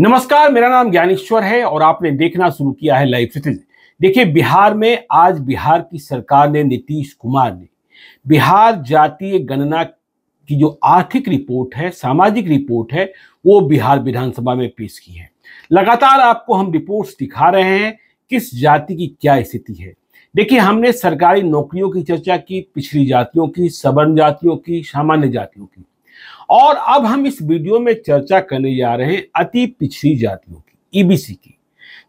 नमस्कार मेरा नाम ज्ञानेश्वर है और आपने देखना शुरू किया है लाइव सिटीज देखिए बिहार में आज बिहार की सरकार ने नीतीश कुमार ने बिहार जातीय गणना की जो आर्थिक रिपोर्ट है सामाजिक रिपोर्ट है वो बिहार विधानसभा में पेश की है लगातार आपको हम रिपोर्ट्स दिखा रहे हैं किस जाति की क्या स्थिति है देखिए हमने सरकारी नौकरियों की चर्चा की पिछड़ी जातियों की सवर्ण जातियों की सामान्य जातियों की और अब हम इस वीडियो में चर्चा करने जा रहे हैं अति पिछड़ी जातियों की ईबीसी e की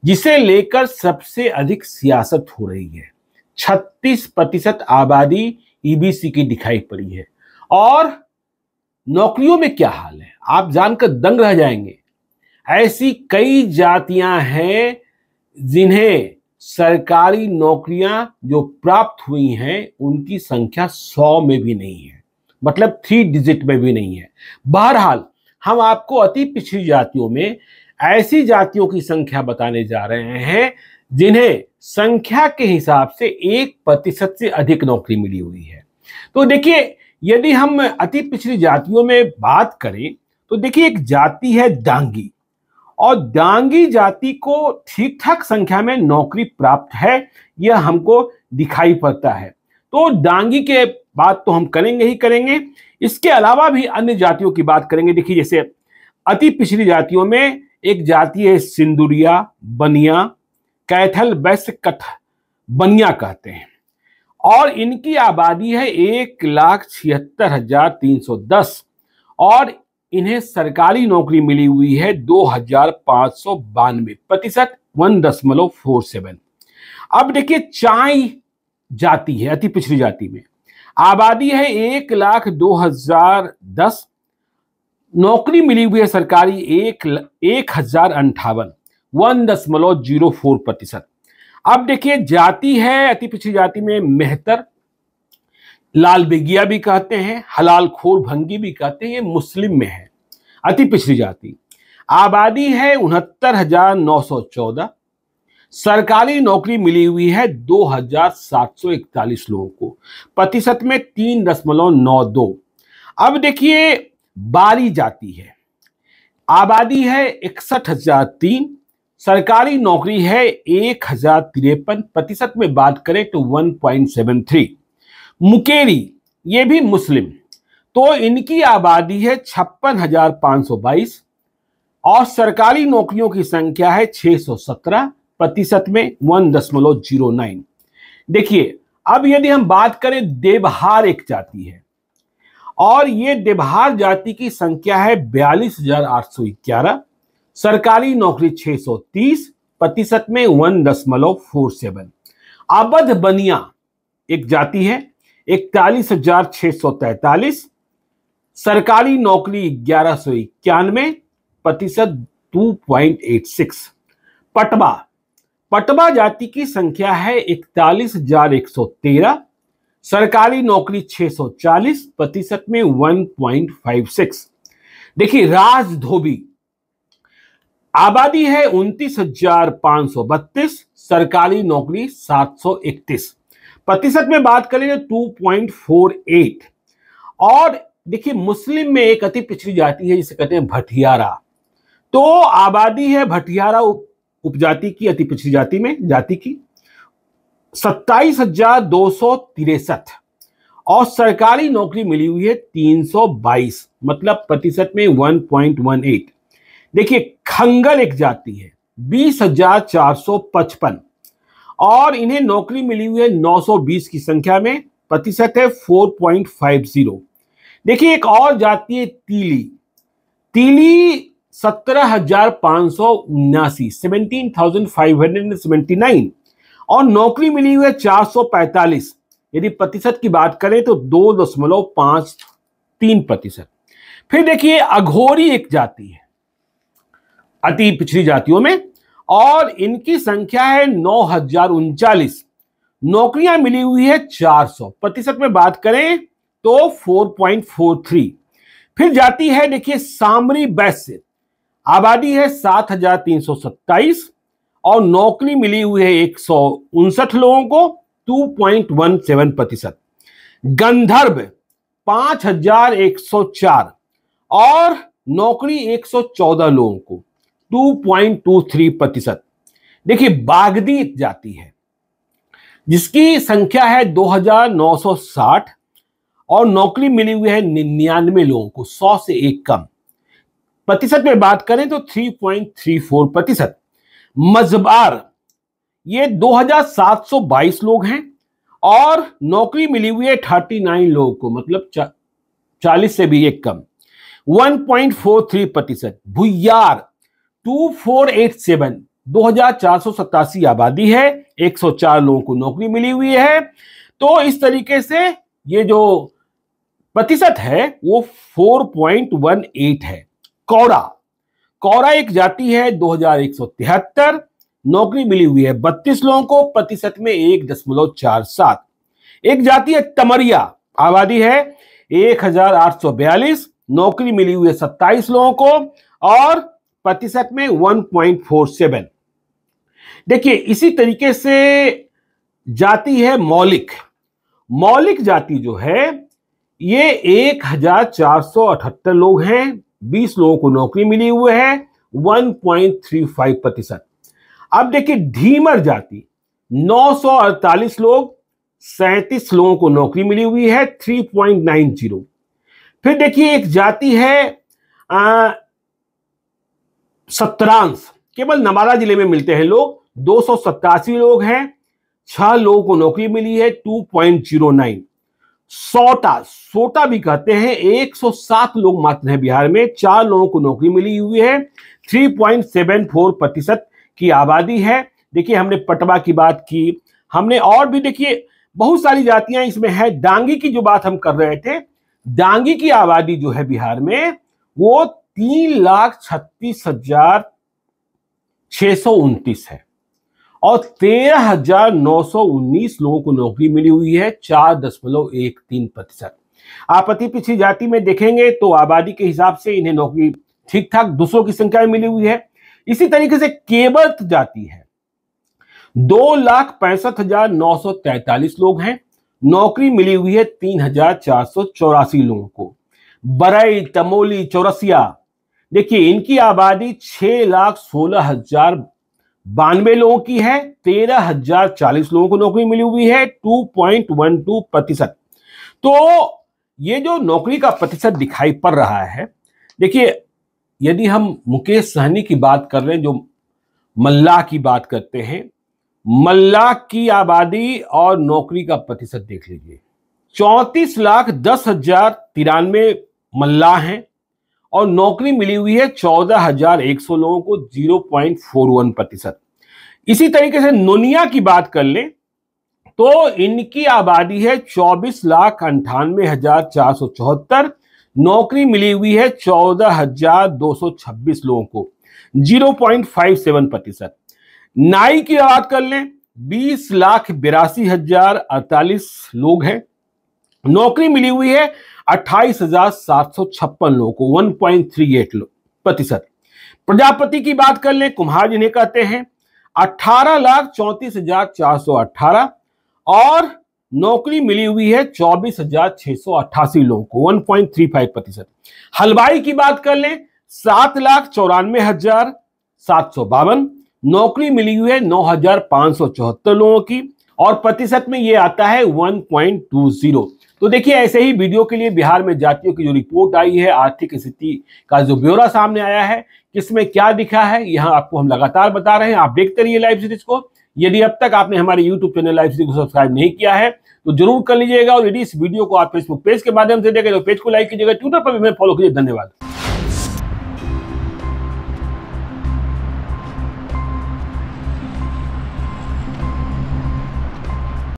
जिसे लेकर सबसे अधिक सियासत हो रही है छत्तीस प्रतिशत आबादी ईबीसी e की दिखाई पड़ी है और नौकरियों में क्या हाल है आप जानकर दंग रह जाएंगे ऐसी कई जातियां हैं जिन्हें सरकारी नौकरियां जो प्राप्त हुई हैं उनकी संख्या सौ में भी नहीं है मतलब थ्री डिजिट में भी नहीं है बहरहाल हम आपको अति पिछड़ी जातियों में ऐसी जातियों की संख्या बताने जा रहे हैं जिन्हें संख्या के हिसाब से एक प्रतिशत से अधिक नौकरी मिली हुई है तो देखिए यदि हम अति पिछड़ी जातियों में बात करें तो देखिए एक जाति है डांगी और डांगी जाति को ठीक ठाक संख्या में नौकरी प्राप्त है यह हमको दिखाई पड़ता है तो डांगी के बात तो हम करेंगे ही करेंगे इसके अलावा भी अन्य जातियों की बात करेंगे देखिए जैसे अति पिछड़ी जातियों में एक जाति है सिंदुरिया बनिया कैथल बैस कथ बनिया कहते हैं और इनकी आबादी है एक लाख छिहत्तर हजार तीन सौ दस और इन्हें सरकारी नौकरी मिली हुई है दो हजार पांच सौ बानवे प्रतिशत वन दशमलव फोर सेवन अब देखिए चाय जाति है अति पिछड़ी जाति में आबादी है एक लाख दो हजार दस नौकरी मिली हुई है सरकारी एक एक हजार अंठावन वन दशमलव जीरो फोर प्रतिशत अब देखिए जाति है अति पिछड़ी जाति में मेहतर लाल बेगिया भी कहते हैं हलाल खोर भंगी भी कहते हैं ये मुस्लिम में है अति पिछड़ी जाति आबादी है उनहत्तर हजार नौ सौ चौदह सरकारी नौकरी मिली हुई है 2,741 लोगों को प्रतिशत में तीन दशमलव नौ दो अब देखिए बारी जाती है आबादी है इकसठ हजार तीन सरकारी नौकरी है एक हजार तिरपन प्रतिशत में बात करें तो 1.73 मुकेरी ये भी मुस्लिम तो इनकी आबादी है छप्पन हजार पांच सौ बाईस और सरकारी नौकरियों की संख्या है छह सौ सत्रह प्रतिशत में वन दशमलव जीरो नाइन देखिए अब यदि हम बात करें देवहार एक जाति है और ये देवहार जाति की संख्या है बयालीस हजार आठ सौ ग्यारह सरकारी नौकरी सौ तीस प्रतिशत में वन दशमलव फोर सेवन अवध बनिया एक जाति है इकतालीस हजार छह सौ तैतालीस सरकारी नौकरी ग्यारह सौ इक्यानवे प्रतिशत टू पॉइंट एट सिक्स पटवा पटवा जाति की संख्या है इकतालीस हजार एक सौ तेरह सरकारी नौकरी 640 प्रतिशत में 1.56 देखिए राज धोबी आबादी है उनतीस हजार पांच सौ बत्तीस सरकारी नौकरी 731 प्रतिशत में बात करें तो 2.48 और देखिए मुस्लिम में एक अति पिछड़ी जाति है जिसे कहते हैं भटियारा तो आबादी है भटियारा उपजाति की अति पिछड़ी जाति में जाति की सत्ताईस हजार दो सौ तिरसठ और सरकारी नौकरी मिली हुई है तीन सौ बाईस मतलब प्रतिशत में वन वन पॉइंट एट देखिए खंगल एक जाति है बीस हजार चार सौ पचपन और इन्हें नौकरी मिली हुई है नौ सौ बीस की संख्या में प्रतिशत है फोर पॉइंट फाइव जीरो देखिए एक और जाति है तीली तीली सत्रह हजार पांच सौ उन्यासी seventeen thousand five hundred seventy nine और नौकरी मिली हुई है चार सौ पैंतालीस यदि प्रतिशत की बात करें तो दो दशमलव पांच तीन प्रतिशत फिर देखिए अघोरी एक जाति है अति पिछड़ी जातियों में और इनकी संख्या है नौ हजार उनचालीस नौकरियां मिली हुई है चार सौ प्रतिशत में बात करें तो फोर फोर पॉइंट थ्री फिर जाती है देखिए सामरी वैश्य आबादी है सात हजार तीन सौ सत्ताईस और नौकरी मिली हुई है एक सौ उनसठ लोगों को टू पॉइंट वन सेवन प्रतिशत गंधर्व पांच हजार एक सौ चार और नौकरी एक सौ चौदह लोगों को टू पॉइंट टू थ्री प्रतिशत देखिए बागदी जाति है जिसकी संख्या है 2960 और नौकरी मिली हुई है निन्यानवे लोगों को 100 से एक कम प्रतिशत में बात करें तो 3.34 प्रतिशत मजबार ये 2722 लोग हैं और नौकरी मिली हुई है 39 लोगों को मतलब चालीस 40 से भी एक कम 1.43 प्रतिशत भुयार 2487 2487 आबादी है 104 लोगों को नौकरी मिली हुई है तो इस तरीके से ये जो प्रतिशत है वो 4.18 है कौड़ा कौड़ा एक जाति है दो नौकरी मिली हुई है बत्तीस लोगों को प्रतिशत में एक दशमलव चार सात एक जाति है तमरिया आबादी है एक हजार आठ सौ बयालीस नौकरी मिली हुई है सत्ताईस लोगों को और प्रतिशत में वन पॉइंट फोर सेवन देखिए इसी तरीके से जाति है मौलिक मौलिक जाति जो है ये अठहत्तर लोग हैं बीस लोगों को नौकरी मिली हुए है 1.35 प्रतिशत अब देखिए धीमर जाति 948 लोग सैतीस लोगों को नौकरी मिली हुई है 3.90 फिर देखिए एक जाति है सत्रांश केवल नवादा जिले में मिलते हैं लोग दो लोग हैं छह लोगों को नौकरी मिली है 2.09 सोटा सोटा भी कहते हैं 107 लोग मात्र हैं बिहार में चार लोगों को नौकरी मिली हुई है 3.74 प्रतिशत की आबादी है देखिए हमने पटवा की बात की हमने और भी देखिए बहुत सारी जातियां इसमें है डांगी की जो बात हम कर रहे थे डांगी की आबादी जो है बिहार में वो तीन लाख छत्तीस हजार छह सौ उनतीस है और तेरह हजार नौ सौ उन्नीस लोगों को नौकरी मिली हुई है चार दशमलव एक तीन प्रतिशत आप जाति में देखेंगे तो आबादी के हिसाब से इन्हें नौकरी ठीक ठाक दूसरों की संख्या में मिली हुई है इसी तरीके से केवल जाति है दो लाख पैंसठ हजार नौ सौ तैतालीस लोग हैं नौकरी मिली हुई है तीन हजार चार सौ चौरासी लोगों को बरई तमोली चौरसिया देखिए इनकी आबादी छह लाख सोलह हजार बानवे लोगों की है तेरह हजार चालीस लोगों को नौकरी मिली हुई है टू पॉइंट वन टू प्रतिशत तो ये जो नौकरी का प्रतिशत दिखाई पड़ रहा है देखिए यदि हम मुकेश सहनी की बात कर रहे हैं जो मल्लाह की बात करते हैं मल्लाह की आबादी और नौकरी का प्रतिशत देख लीजिए चौंतीस लाख दस हजार तिरानवे मल्लाह हैं और नौकरी मिली हुई है चौदह हजार एक सौ लोगों को जीरो पॉइंट फोर वन प्रतिशत इसी तरीके से नोनिया की बात कर लें तो इनकी आबादी है चौबीस लाख अंठानवे हजार चार सौ चौहत्तर नौकरी मिली हुई है चौदह हजार दो सौ छब्बीस लोगों को जीरो पॉइंट फाइव सेवन प्रतिशत नाई की बात कर लें बीस लाख बिरासी हजार अड़तालीस लोग हैं नौकरी मिली हुई है अट्ठाईस हजार सात सौ छप्पन लोगों को वन पॉइंट थ्री एट प्रतिशत प्रजापति की बात कर ले कुम्हार जिन्हें कहते हैं अठारह लाख चौंतीस हजार चार सौ अट्ठारह और नौकरी मिली हुई है चौबीस हजार छह सौ अट्ठासी लोगों को वन पॉइंट थ्री फाइव प्रतिशत हलवाई की बात कर ले सात लाख चौरानवे हजार सात सौ बावन नौकरी मिली हुई है नौ हजार पांच सौ चौहत्तर लोगों की और प्रतिशत में ये आता है 1.20 तो देखिए ऐसे ही वीडियो के लिए बिहार में जातियों की जो रिपोर्ट आई है आर्थिक स्थिति का जो ब्यौरा सामने आया है किसमें क्या दिखा है यहाँ आपको हम लगातार बता रहे हैं आप देखते रहिए लाइव सीरीज को यदि अब तक आपने हमारे यूट्यूब चैनल लाइव सीरीज को सब्सक्राइब नहीं किया है तो जरूर कर लीजिएगा और यदि इस वीडियो को आप फेसबुक पेज के माध्यम से देखें तो पेज को लाइक कीजिएगा ट्विटर पर भी हमें फॉलो कीजिए धन्यवाद